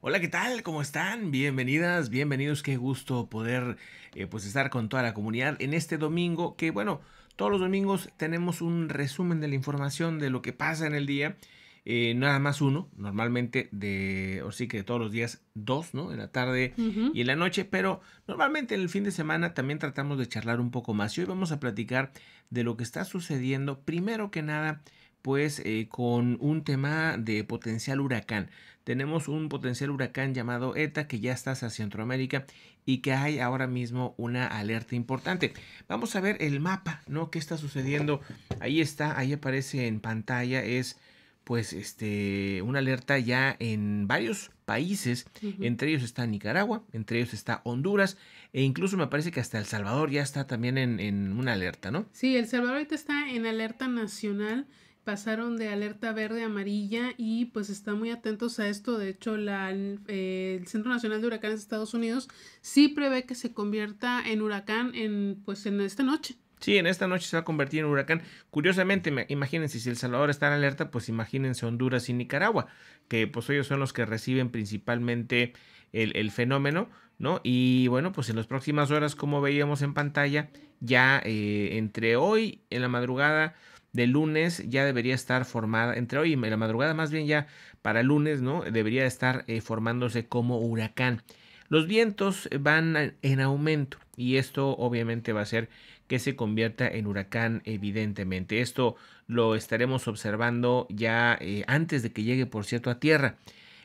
Hola, ¿qué tal? ¿Cómo están? Bienvenidas, bienvenidos. Qué gusto poder eh, pues estar con toda la comunidad en este domingo que bueno, todos los domingos tenemos un resumen de la información de lo que pasa en el día. Eh, nada más uno, normalmente de, o sí que todos los días dos, ¿no? En la tarde y en la noche, pero normalmente en el fin de semana también tratamos de charlar un poco más y hoy vamos a platicar de lo que está sucediendo, primero que nada, pues eh, con un tema de potencial huracán. Tenemos un potencial huracán llamado ETA que ya está hacia Centroamérica y que hay ahora mismo una alerta importante. Vamos a ver el mapa, ¿no? ¿Qué está sucediendo? Ahí está, ahí aparece en pantalla, es pues este una alerta ya en varios países, entre ellos está Nicaragua, entre ellos está Honduras, e incluso me parece que hasta El Salvador ya está también en, en una alerta, ¿no? Sí, El Salvador está en alerta nacional pasaron de alerta verde a amarilla y pues están muy atentos a esto. De hecho, la, eh, el Centro Nacional de Huracanes de Estados Unidos sí prevé que se convierta en huracán en pues en esta noche. Sí, en esta noche se va a convertir en huracán. Curiosamente, imagínense, si El Salvador está en alerta, pues imagínense Honduras y Nicaragua, que pues ellos son los que reciben principalmente el, fenómeno, ¿no? Y bueno, pues en las próximas horas, como veíamos en pantalla, ya eh, entre hoy, en la madrugada, de lunes ya debería estar formada, entre hoy y la madrugada más bien ya para lunes, ¿no? Debería estar eh, formándose como huracán. Los vientos van en aumento y esto obviamente va a hacer que se convierta en huracán evidentemente. Esto lo estaremos observando ya eh, antes de que llegue, por cierto, a tierra.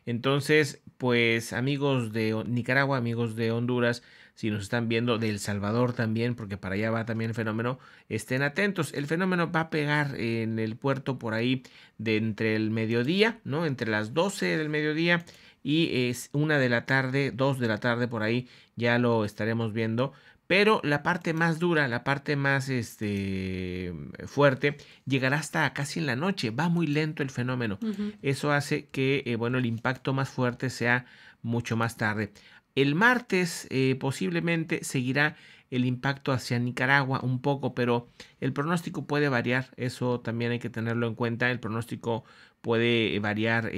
Entonces, pues amigos de Nicaragua, amigos de Honduras, si nos están viendo de El Salvador también, porque para allá va también el fenómeno, estén atentos. El fenómeno va a pegar en el puerto por ahí de entre el mediodía, ¿no? Entre las 12 del mediodía y es una de la tarde, dos de la tarde por ahí, ya lo estaremos viendo. Pero la parte más dura, la parte más este, eh, fuerte, llegará hasta casi en la noche, va muy lento el fenómeno. Eso hace que, eh, bueno, el impacto más fuerte sea mucho más tarde. El martes eh, posiblemente seguirá el impacto hacia Nicaragua un poco, pero el pronóstico puede variar, eso también hay que tenerlo en cuenta, el pronóstico puede variar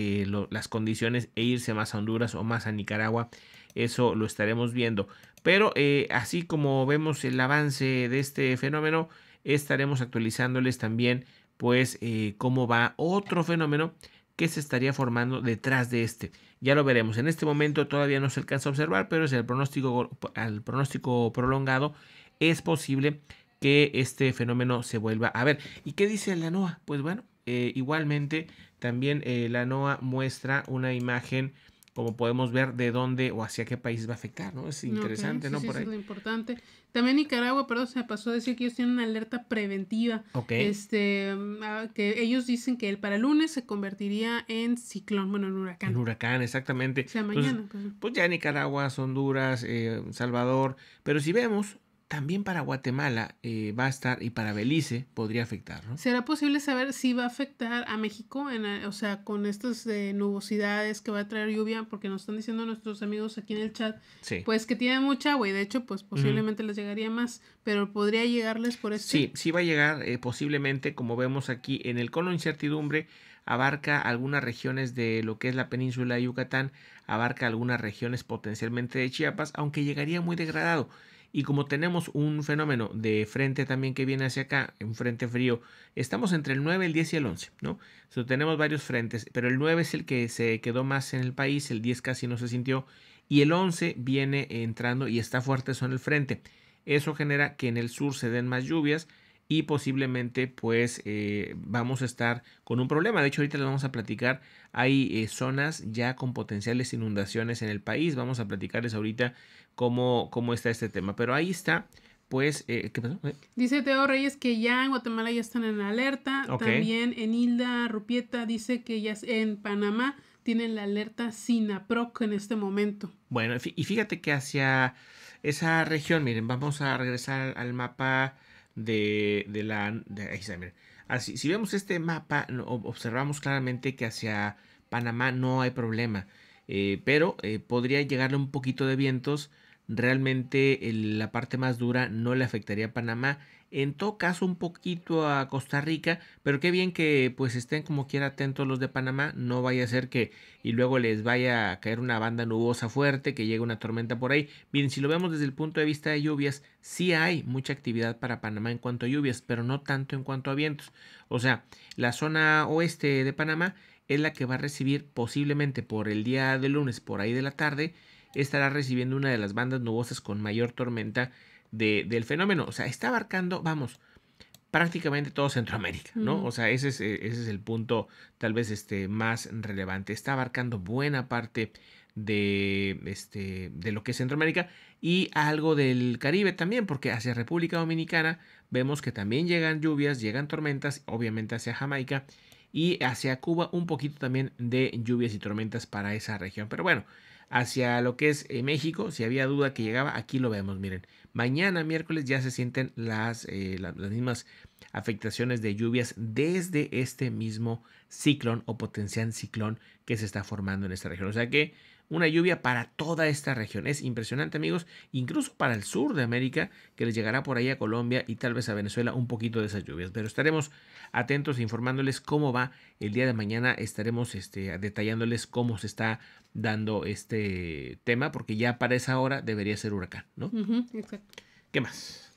las condiciones e irse más a Honduras o más a Nicaragua, eso lo estaremos viendo. Pero así como vemos el avance de este fenómeno, estaremos actualizándoles también pues eh, cómo va otro fenómeno que se estaría formando detrás de este. Ya lo veremos. En este momento todavía no se alcanza a observar, pero es el pronóstico, al pronóstico prolongado es posible que este fenómeno se vuelva a ver. ¿Y qué dice la NOAA? Pues bueno, eh, igualmente también eh, la NOAA muestra una imagen como podemos ver de dónde o hacia qué país va a afectar, ¿no? Es interesante, ¿no? Por ahí. es lo importante. También Nicaragua, perdón, se me pasó a decir que ellos tienen una alerta preventiva. Ok. Este, ah, que ellos dicen que el para lunes se convertiría en ciclón, bueno, en huracán. En huracán, exactamente. O sea, mañana. Pues. pues. ya Nicaragua, Honduras, eh, Salvador, pero si vemos, también para Guatemala eh, va a estar y para Belice podría afectar, ¿Será posible saber si va a afectar a México, en, o sea, con estas eh, nubosidades que va a traer lluvia? Porque nos están diciendo nuestros amigos aquí en el chat, pues que tiene mucha agua y de hecho, pues posiblemente les llegaría más, pero podría llegarles por eso. Este? Sí, sí va a llegar eh, posiblemente, como vemos aquí en el cono incertidumbre, abarca algunas regiones de lo que es la península de Yucatán, abarca algunas regiones potencialmente de Chiapas, aunque llegaría muy degradado. Y como tenemos un fenómeno de frente también que viene hacia acá, un frente frío, estamos entre el 9, el 10 y el 11, ¿no? So, tenemos varios frentes, pero el 9 es el que se quedó más en el país, el 10 casi no se sintió, y el 11 viene entrando y está fuerte en el frente. Eso genera que en el sur se den más lluvias y posiblemente pues eh, vamos a estar con un problema. De hecho ahorita les vamos a platicar. Hay eh, zonas ya con potenciales inundaciones en el país. Vamos a platicarles ahorita cómo, cómo está este tema. Pero ahí está. Pues, eh, ¿qué pasó? Dice Teo Reyes que ya en Guatemala ya están en alerta. También en Hilda Rupieta dice que ya en Panamá tienen la alerta SINAPROC en este momento. Bueno, y fíjate que hacia esa región, miren, vamos a regresar al mapa de, la... ahí está, miren. Así, ah, si vemos este mapa, observamos claramente que hacia Panamá no hay problema. Eh, pero eh, podría llegarle un poquito de vientos. Realmente la parte más dura no le afectaría a Panamá. En todo caso, un poquito a Costa Rica, pero qué bien que pues estén como quiera atentos los de Panamá. No vaya a ser que y luego les vaya a caer una banda nubosa fuerte, que llegue una tormenta por ahí. Bien, si lo vemos desde el punto de vista de lluvias, sí hay mucha actividad para Panamá en cuanto a lluvias, pero no tanto en cuanto a vientos. O sea, la zona oeste de Panamá es la que va a recibir posiblemente por el día de lunes, por ahí de la tarde, estará recibiendo una de las bandas nubosas con mayor tormenta de, del fenómeno. O sea, está abarcando, vamos, prácticamente todo Centroamérica, ¿no? O sea, ese es, e, ese es, el punto tal vez este, más relevante. Está abarcando buena parte de, este, de lo que es Centroamérica y algo del Caribe también, porque hacia República Dominicana vemos que también llegan lluvias, llegan tormentas, obviamente hacia Jamaica y hacia Cuba un poquito también de lluvias y tormentas para esa región. Pero bueno, hacia lo que es eh, México, si había duda que llegaba, aquí lo vemos, miren. Mañana miércoles ya se sienten las, eh, las mismas afectaciones de lluvias desde este mismo ciclón o potencial ciclón que se está formando en esta región. O sea que una lluvia para toda esta región. Es impresionante, amigos, incluso para el sur de América, que les llegará por ahí a Colombia y tal vez a Venezuela un poquito de esas lluvias. Pero estaremos atentos informándoles cómo va el día de mañana. Estaremos este, detallándoles cómo se está dando este tema, porque ya para esa hora debería ser huracán, ¿no? ¿Qué más?